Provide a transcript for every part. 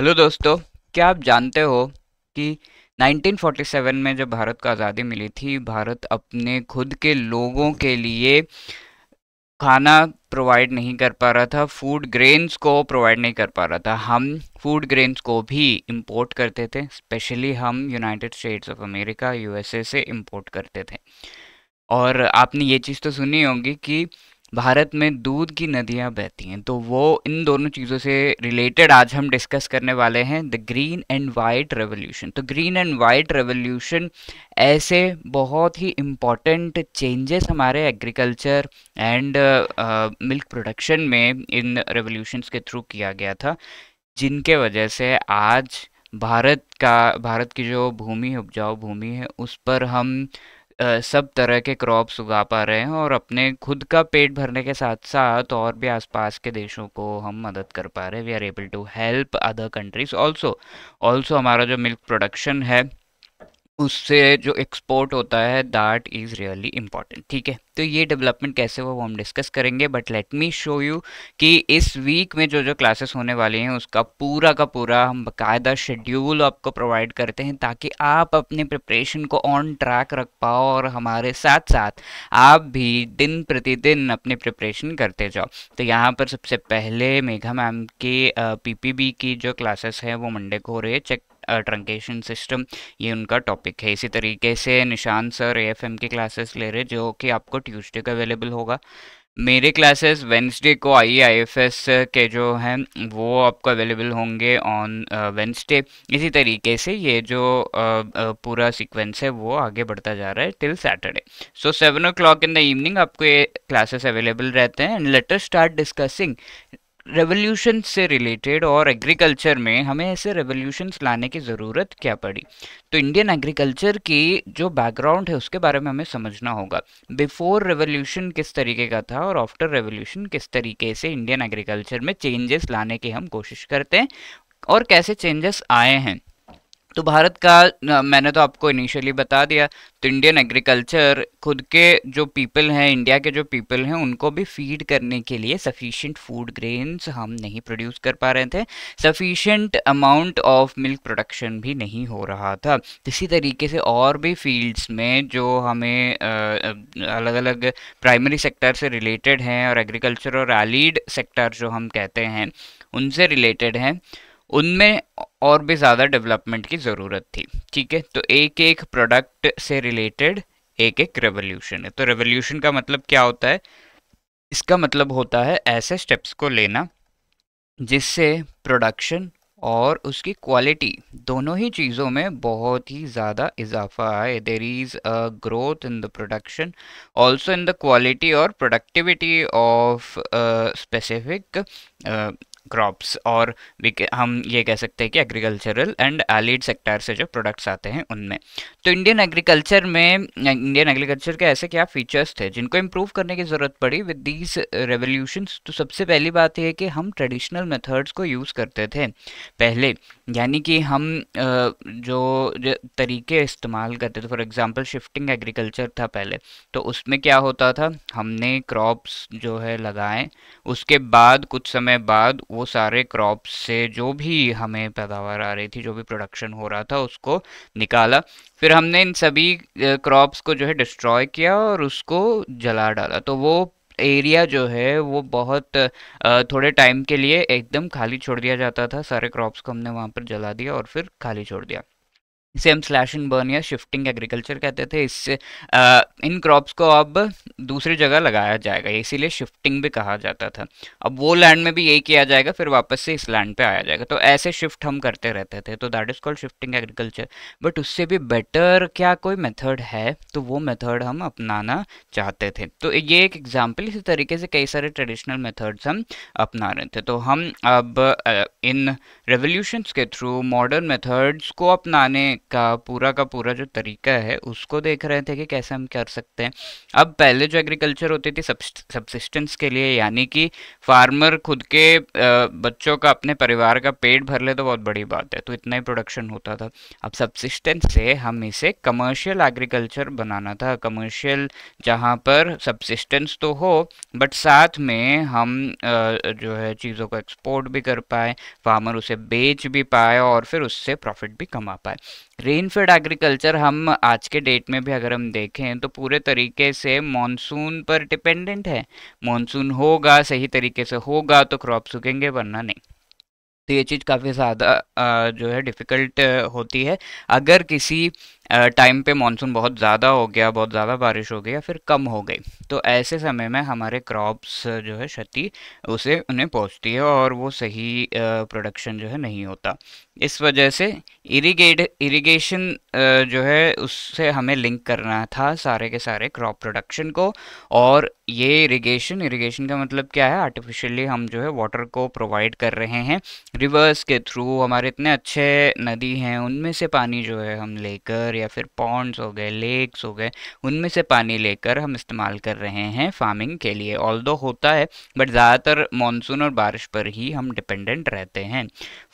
hello दोस्तों क्या आप जानते हो कि 1947 में जब भारत को आज़ादी मिली थी भारत अपने खुद के लोगों के लिए खाना प्रोवाइड नहीं कर पा रहा था फूड ग्रेन्स को प्रोवाइड नहीं कर पा रहा था हम फूड ग्रेन्स को भी इंपोर्ट करते थे स्पेशली हम United States of America USA से इंपोर्ट करते थे और आपने ये चीज़ तो सुनी होगी कि भारत में दूध की नदियाँ बहती हैं तो वो इन दोनों चीज़ों से रिलेटेड आज हम डिस्कस करने वाले हैं the green and white revolution तो ग्रीन एंड वाइट रेवोल्यूशन ऐसे बहुत ही इम्पॉर्टेंट चेंजेस हमारे एग्रीकल्चर एंड मिल्क प्रोडक्शन में इन रेवोल्यूशंस के थ्रू किया गया था जिनके वजह से आज भारत का भारत की जो भूमि उपजाऊ भूमि है उस पर हम सब तरह के क्रॉप्स उगा पा रहे हैं और अपने खुद का पेट भरने के साथ साथ और भी आसपास के देशों को हम मदद कर पा रहे हैं we are able to help other countries also also हमारा जो मिल्क प्रोडक्शन है उससे जो एक्सपोर्ट होता है दैट इज़ रियली इम्पॉर्टेंट ठीक है तो ये डेवलपमेंट कैसे हुआ वो हम डिस्कस करेंगे but let me show you कि इस वीक में जो जो क्लासेस होने वाली हैं उसका पूरा का पूरा हम बकायदा शेड्यूल आपको प्रोवाइड करते हैं ताकि आप अपने प्रिपरेशन को ऑन ट्रैक रख पाओ और हमारे साथ साथ आप भी दिन प्रतिदिन अपने प्रिपरेशन करते जाओ तो यहाँ पर सबसे पहले मेघा मैम के पी की जो क्लासेस हैं वो मंडे को हो रही है चेक ट्रंकेशन सिस्टम ये उनका टॉपिक है इसी तरीके से निशान सर ए की क्लासेस ले रहे जो कि आपको ट्यूसडे का अवेलेबल होगा मेरे क्लासेस वेंसडे को आई आई एफ एस के जो हैं वो आपको अवेलेबल होंगे ऑन वेंसडे इसी तरीके से ये जो पूरा सीक्वेंस है वो आगे बढ़ता जा रहा है till Saturday so seven o'clock in the evening आपको ये क्लासेस अवेलेबल रहते हैं and later start discussing revolution से रिलेटेड और एग्रीकल्चर में हमें ऐसे रेवोल्यूशन लाने की ज़रूरत क्या पड़ी तो इंडियन एग्रीकल्चर की जो बैकग्राउंड है उसके बारे में हमें समझना होगा बिफोर रेवोल्यूशन किस तरीके का था और आफ्टर रेवोल्यूशन किस तरीके से इंडियन एग्रीकल्चर में चेंजेस लाने की हम कोशिश करते हैं और कैसे चेंजेस आए हैं तो भारत का मैंने तो आपको इनिशियली बता दिया तो इंडियन एग्रीकल्चर खुद के जो पीपल हैं इंडिया के जो पीपल हैं उनको भी फीड करने के लिए सफिशिएंट फूड ग्रेन्स हम नहीं प्रोड्यूस कर पा रहे थे sufficient amount of milk production भी नहीं हो रहा था इसी तरीके से और भी फील्ड्स में जो हमें अलग अलग प्राइमरी सेक्टर से रिलेटेड हैं और एग्रीकल्चर और एलिड सेक्टर जो हम कहते हैं उनसे रिलेटेड हैं उनमें और भी ज़्यादा डेवलपमेंट की ज़रूरत थी ठीक है तो एक एक प्रोडक्ट से रिलेटेड एक एक रेवोल्यूशन है तो रेवोल्यूशन का मतलब क्या होता है इसका मतलब होता है ऐसे स्टेप्स को लेना जिससे प्रोडक्शन और उसकी क्वालिटी दोनों ही चीज़ों में बहुत ही ज़्यादा इजाफा आए there is a growth in the production also in the quality और प्रोडक्टिविटी ऑफ स्पेसिफिक क्रॉप्स और हम ये कह सकते हैं कि एग्रीकल्चरल एंड एलिड सेक्टर से जो प्रोडक्ट्स आते हैं उनमें तो इंडियन एग्रीकल्चर में इंडियन एग्रीकल्चर के ऐसे क्या फीचर्स थे जिनको इम्प्रूव करने की ज़रूरत पड़ी विद दीज रेवोल्यूशंस तो सबसे पहली बात यह है कि हम ट्रेडिशनल मेथड्स को यूज़ करते थे पहले यानी कि हम जो, जो तरीके इस्तेमाल करते थे फॉर एग्ज़ाम्पल शिफ्टिंग एग्रीकल्चर था पहले तो उसमें क्या होता था हमने क्रॉप्स जो है लगाए उसके बाद कुछ समय बाद वो सारे क्रॉप से जो भी हमें पैदावार आ रही थी जो भी प्रोडक्शन हो रहा था उसको निकाला फिर हमने इन सभी क्रॉप्स को जो है डिस्ट्रॉय किया और उसको जला डाला तो वो एरिया जो है वो बहुत थोड़े टाइम के लिए एकदम खाली छोड़ दिया जाता था सारे क्रॉप्स को हमने वहाँ पर जला दिया और फिर खाली छोड़ दिया इसे हम स्लैश एंड बर्न या शिफ्टिंग एग्रीकल्चर कहते थे इससे इन क्रॉप्स को अब दूसरी जगह लगाया जाएगा इसीलिए शिफ्टिंग भी कहा जाता था अब वो लैंड में भी यही किया जाएगा फिर वापस से इस लैंड पे आया जाएगा तो ऐसे शिफ्ट हम करते रहते थे तो that is called shifting agriculture but उससे भी बेटर क्या कोई मेथड है तो वो मेथड हम अपनाना चाहते थे तो ये एक एग्जाम्पल इसी तरीके से कई सारे ट्रेडिशनल मेथड्स हम अपना रहे थे तो हम अब इन रेवोल्यूशंस के थ्रू मॉडर्न मेथड्स को अपनाने का पूरा का पूरा जो तरीका है उसको देख रहे थे कि कैसे हम कर सकते हैं अब पहले जो एग्रीकल्चर होती थी सब्सिस्टेंस के लिए यानी कि फार्मर खुद के बच्चों का अपने परिवार का पेट भर ले तो बहुत बड़ी बात है तो इतना ही प्रोडक्शन होता था अब सब्सिस्टेंस से हम इसे कमर्शियल एग्रीकल्चर बनाना था कमर्शियल जहाँ पर सब्सिस्टेंस तो हो बट साथ में हम जो है चीज़ों को एक्सपोर्ट भी कर पाए फार्मर उसे बेच भी पाए और फिर उससे प्रॉफिट भी कमा पाए रेनफेड एग्रीकल्चर हम आज के डेट में भी अगर हम देखें तो पूरे तरीके से मानसून पर डिपेंडेंट है मानसून होगा सही तरीके से होगा तो क्रॉप सूखेंगे वरना नहीं तो ये चीज़ काफ़ी ज़्यादा जो है डिफ़िकल्ट होती है अगर किसी टाइम पे मानसून बहुत ज़्यादा हो गया बहुत ज़्यादा बारिश हो गई या फिर कम हो गई तो ऐसे समय में हमारे क्रॉप्स जो है क्षति उसे उन्हें पहुंचती है और वो सही प्रोडक्शन जो है नहीं होता इस वजह से इरीगेड इरीगेशन जो है उससे हमें लिंक करना था सारे के सारे क्रॉप प्रोडक्शन को और ये इरीगेशन इरीगेशन का मतलब क्या है आर्टिफिशियली हम जो है वाटर को प्रोवाइड कर रहे हैं रिवर्स के थ्रू हमारे इतने अच्छे नदी हैं उनमें से पानी जो है हम लेकर या फिर पॉन्ड्स हो गए लेक्स हो गए उनमें से पानी लेकर हम इस्तेमाल कर रहे हैं फार्मिंग के लिए ऑल होता है बट ज़्यादातर मानसून और बारिश पर ही हम डिपेंडेंट रहते हैं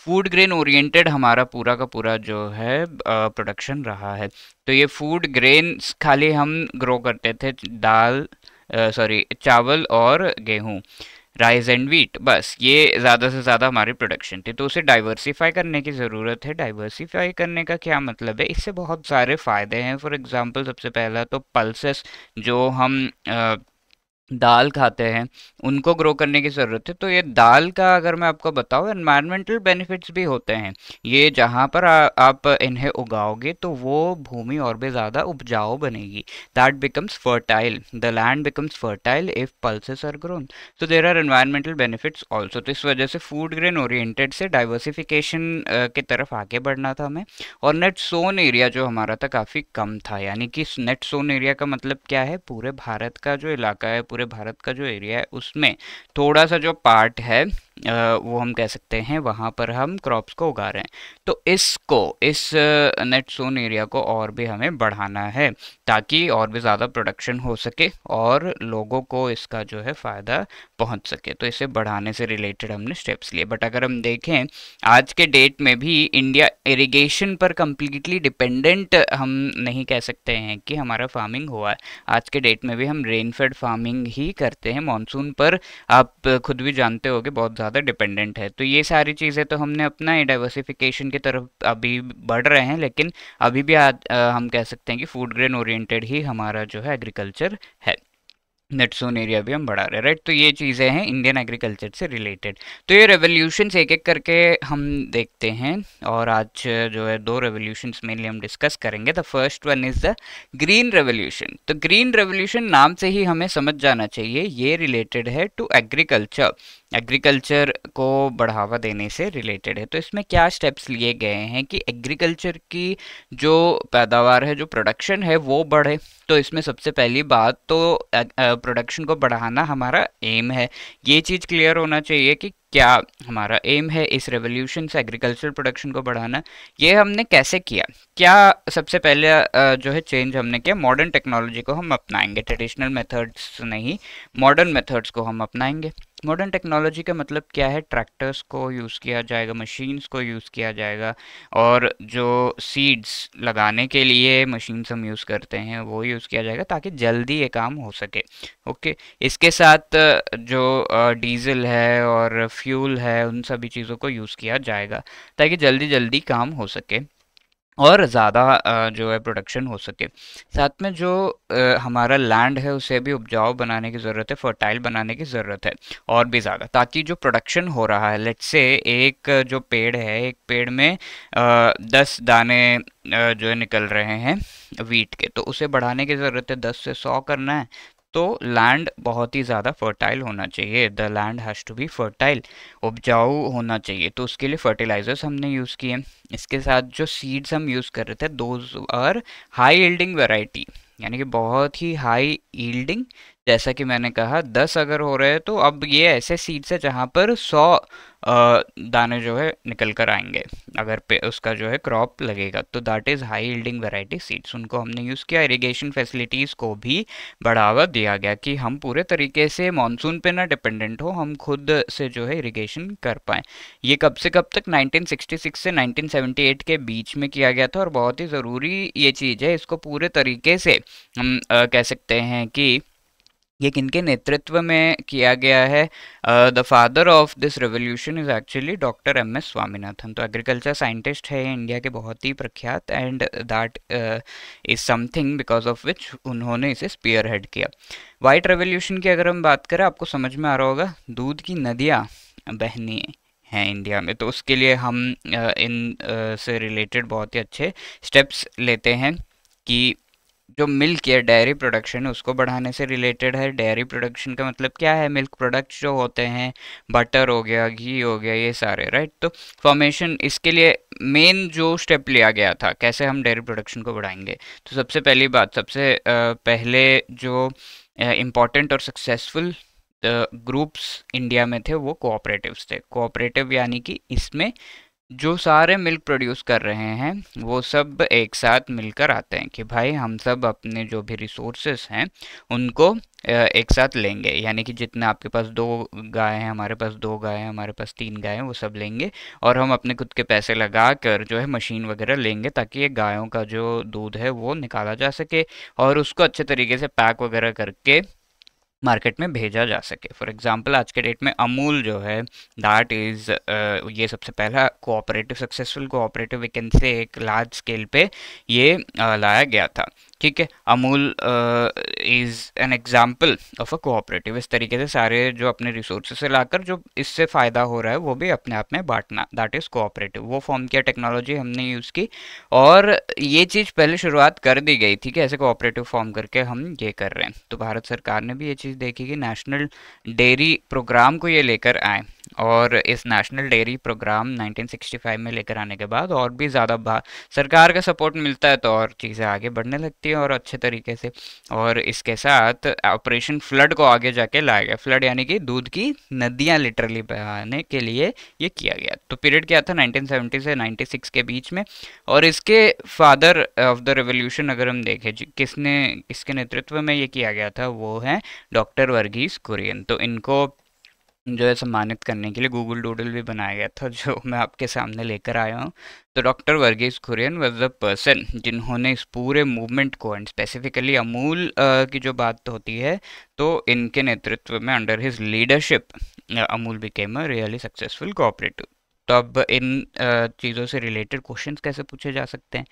फूड ग्रेन ओरिएंटेड हमारा पूरा का पूरा जो है प्रोडक्शन रहा है तो ये फूड ग्रेन खाली हम ग्रो करते थे दाल सॉरी चावल और गेहूँ राइस एंड वीट बस ये ज़्यादा से ज़्यादा हमारी प्रोडक्शन थी तो उसे डाइवर्सीफाई करने की ज़रूरत है डाइवर्सीफाई करने का क्या मतलब है इससे बहुत सारे फ़ायदे हैं फॉर एग्ज़ाम्पल सबसे पहला तो पल्सेस जो हम आ, दाल खाते हैं उनको ग्रो करने की ज़रूरत है तो ये दाल का अगर मैं आपको बताऊँ एनवायरमेंटल बेनिफिट्स भी होते हैं ये जहाँ पर आ, आप इन्हें उगाओगे तो वो भूमि और भी ज़्यादा उपजाऊ बनेगी that becomes fertile the land becomes fertile if pulses are grown so there are environmental benefits also तो इस वजह से फूड ग्रेन ओरिएटेड से डाइवर्सिफिकेशन की तरफ आगे बढ़ना था हमें और नेट सोन एरिया जो हमारा था काफ़ी कम था यानी कि नेट सोन एरिया का मतलब क्या है पूरे भारत का जो इलाका है पूरे भारत का जो एरिया है उसमें थोड़ा सा जो पार्ट है वो हम कह सकते हैं वहाँ पर हम क्रॉप्स को उगा रहे हैं तो इसको इस नेट सोन एरिया को और भी हमें बढ़ाना है ताकि और भी ज़्यादा प्रोडक्शन हो सके और लोगों को इसका जो है फ़ायदा पहुँच सके तो इसे बढ़ाने से रिलेटेड हमने स्टेप्स लिए बट अगर हम देखें आज के डेट में भी इंडिया इरीगेशन पर कम्प्लीटली डिपेंडेंट हम नहीं कह सकते हैं कि हमारा फार्मिंग हुआ है आज के डेट में भी हम रेनफेड फार्मिंग ही करते हैं मानसून पर आप खुद भी जानते होगे बहुत ज़्यादा डिपेंडेंट है तो ये सारी चीज़ें तो हमने अपना डाइवर्सिफिकेशन की तरफ अभी बढ़ रहे हैं लेकिन अभी भी आ, हम कह सकते हैं कि फूड ग्रेन ओरिएंटेड ही हमारा जो है एग्रीकल्चर है नेट जोन एरिया भी हम बढ़ा रहे हैं राइट तो ये चीज़ें हैं इंडियन एग्रीकल्चर से रिलेटेड तो ये रेवोल्यूशंस एक एक करके हम देखते हैं और आज जो है दो रेवोल्यूशंस मेनली हम डिस्कस करेंगे the first one is the green revolution तो ग्रीन रेवोल्यूशन नाम से ही हमें समझ जाना चाहिए ये रिलेटेड है टू एग्रीकल्चर एग्रीकल्चर को बढ़ावा देने से रिलेटेड है तो इसमें क्या स्टेप्स लिए गए हैं कि एग्रीकल्चर की जो पैदावार है जो प्रोडक्शन है वो बढ़े तो इसमें सबसे पहली बात तो प्रोडक्शन को बढ़ाना हमारा एम है ये चीज़ क्लियर होना चाहिए कि क्या हमारा एम है इस रेवोल्यूशन से एग्रीकल्चर प्रोडक्शन को बढ़ाना ये हमने कैसे किया क्या सबसे पहले जो है चेंज हमने किया मॉडर्न टेक्नोलॉजी को हम अपनाएंगे ट्रेडिशनल मेथड्स नहीं मॉडर्न मेथड्स को हम अपनाएंगे मॉडर्न टेक्नोलॉजी का मतलब क्या है ट्रैक्टर्स को यूज़ किया जाएगा मशीन्स को यूज़ किया जाएगा और जो सीड्स लगाने के लिए मशीन्स हम यूज़ करते हैं वो यूज़ किया जाएगा ताकि जल्दी ये काम हो सके ओके इसके साथ जो डीजल है और फ्यूल है उन सभी चीज़ों को यूज़ किया जाएगा ताकि जल्दी जल्दी काम हो सके और ज़्यादा जो है प्रोडक्शन हो सके साथ में जो हमारा लैंड है उसे भी उपजाऊ बनाने की ज़रूरत है फर्टाइल बनाने की ज़रूरत है और भी ज़्यादा ताकि जो प्रोडक्शन हो रहा है लेट से एक जो पेड़ है एक पेड़ में दस दाने जो है निकल रहे हैं वीट के तो उसे बढ़ाने की ज़रूरत है दस से सौ करना है तो लैंड बहुत ही ज़्यादा फर्टाइल होना चाहिए the land has to be fertile उपजाऊ होना चाहिए तो उसके लिए फर्टिलाइजर्स हमने यूज़ किए इसके साथ जो सीड्स हम यूज़ कर रहे थे those are high yielding variety यानी कि बहुत ही हाई ईल्डिंग जैसा कि मैंने कहा दस अगर हो रहे हैं तो अब ये ऐसे सीड्स है जहाँ पर सौ दाने जो है निकल कर आएंगे अगर पे उसका जो है क्रॉप लगेगा तो that is high yielding variety seeds उनको हमने यूज़ किया इरिगेशन फैसिलिटीज़ को भी बढ़ावा दिया गया कि हम पूरे तरीके से मानसून पे ना डिपेंडेंट हो हम खुद से जो है इरिगेशन कर पाएँ ये कब से कब तक 1966 से 1978 के बीच में किया गया था और बहुत ही ज़रूरी ये चीज़ है इसको पूरे तरीके से हम आ, कह सकते हैं हैं कि ये किनके नेतृत्व में किया गया है the father of this revolution is actually doctor M S Swaminathan तो एग्रीकल्चर साइंटिस्ट है इंडिया के बहुत ही प्रख्यात and that is something because of which उन्होंने इसे स्पीयर हेड किया वाइट रेवोल्यूशन की अगर हम बात करें आपको समझ में आ रहा होगा दूध की नदियाँ बहनी हैं इंडिया में तो उसके लिए हम इन से रिलेटेड बहुत ही अच्छे स्टेप्स लेते हैं कि जो मिल्क या डेयरी प्रोडक्शन उसको बढ़ाने से रिलेटेड है डेयरी प्रोडक्शन का मतलब क्या है मिल्क प्रोडक्ट्स जो होते हैं बटर हो गया घी हो गया ये सारे राइट तो फॉर्मेशन इसके लिए मेन जो स्टेप लिया गया था कैसे हम डेयरी प्रोडक्शन को बढ़ाएंगे तो सबसे पहली बात सबसे पहले जो इम्पॉर्टेंट और सक्सेसफुल ग्रुप्स इंडिया में थे वो कोऑपरेटिव्स थे कोऑपरेटिव यानी कि इसमें जो सारे मिल्क प्रोड्यूस कर रहे हैं वो सब एक साथ मिलकर आते हैं कि भाई हम सब अपने जो भी रिसोर्सेस हैं उनको एक साथ लेंगे यानी कि जितने आपके पास दो गाय हैं हमारे पास दो गाय हैं हमारे पास तीन गाय हैं वो सब लेंगे और हम अपने खुद के पैसे लगा कर जो है मशीन वगैरह लेंगे ताकि ये गायों का जो दूध है वो निकाला जा सके और उसको अच्छे तरीके से पैक वगैरह करके मार्केट में भेजा जा सके फॉर एग्जांपल आज के डेट में अमूल जो है दैट इज़ ये सबसे पहला cooperative successful cooperative we can say एक लार्ज स्केल पे ये लाया गया था ठीक है Amul is an example of a cooperative इस तरीके से सारे जो अपने रिसोर्सेज से लाकर जो इससे फ़ायदा हो रहा है वो भी अपने आप में बांटना दैट इज़ कोऑपरेटिव वो फॉर्म किया टेक्नोलॉजी हमने यूज़ की और ये चीज़ पहले शुरुआत कर दी गई ठीक है ऐसे कोऑपरेटिव फॉर्म करके हम ये कर रहे हैं तो भारत सरकार ने भी ये चीज़ देखी कि नेशनल डेयरी प्रोग्राम को ये लेकर आए और इस नेशनल डेयरी प्रोग्राम 1965 में लेकर आने के बाद और भी ज़्यादा सरकार का सपोर्ट मिलता है तो और चीज़ें आगे बढ़ने लगती हैं और अच्छे तरीके से और इसके साथ ऑपरेशन फ्लड को आगे जाके लाया गया फ्लड यानी कि दूध की नदियाँ लिटरली बहाने के लिए ये किया गया तो पीरियड क्या था नाइनटीन से नाइन्टी के बीच में और इसके फादर ऑफ द रेवोल्यूशन अगर हम देखें किसने किसके नेतृत्व में ये किया गया था वो है डॉक्टर वर्गीस कुरियन तो इनको जो है सम्मानित करने के लिए गूगल डूडल भी बनाया गया था जो मैं आपके सामने लेकर आया हूँ तो doctor Verghese Kurien was the person जिन्होंने इस पूरे मूवमेंट को एंड स्पेसिफिकली अमूल की जो बात होती है तो इनके नेतृत्व में under his leadership Amul became a really successful cooperative तो अब इन चीज़ों से रिलेटेड क्वेश्चंस कैसे पूछे जा सकते हैं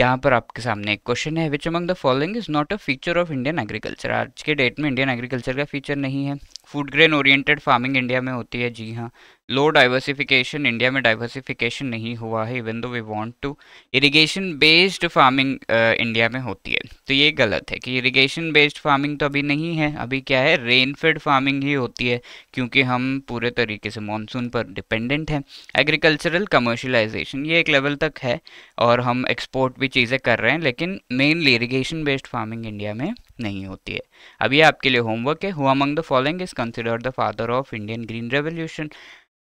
यहाँ पर आपके सामने एक क्वेश्चन है which among the following is not a feature of Indian agriculture आज के डेट में इंडियन एग्रीकल्चर का फीचर नहीं है food grain oriented farming India में होती है जी हाँ लो डाइवर्सिफिकेशन इंडिया में डाइवर्सिफिकेशन नहीं हुआ है even though we want to irrigation based farming India में होती है तो ये गलत है कि इरिगेशन बेस्ड फार्मिंग तो अभी नहीं है अभी क्या है रेनफेड फार्मिंग ही होती है क्योंकि हम पूरे तरीके से मानसून पर डिपेंडेंट हैं एग्रीकल्चरल कमर्शलाइजेशन ये एक लेवल तक है और हम एक्सपोर्ट भी चीज़ें कर रहे हैं लेकिन mainly irrigation based farming India में नहीं होती है अभी आपके लिए होमवर्क है हुआ among the following is consider the father of Indian green revolution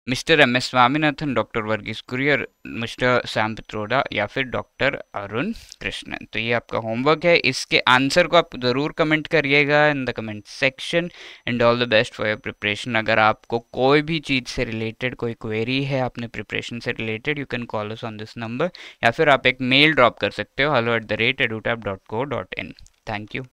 mister M S Swaminathan doctor Verghese Kurien mister Shyam Pitroda या फिर डॉक्टर अरुण कृष्णन तो ये आपका होमवर्क है इसके आंसर को आप ज़रूर कमेंट करिएगा in the comment section and all the best for your preparation अगर आपको कोई भी चीज़ से रिलेटेड कोई क्वेरी है अपने प्रिपरेशन से related you can call us on this number या फिर आप एक मेल ड्रॉप कर सकते हो hello at the rate dot co dot in thank you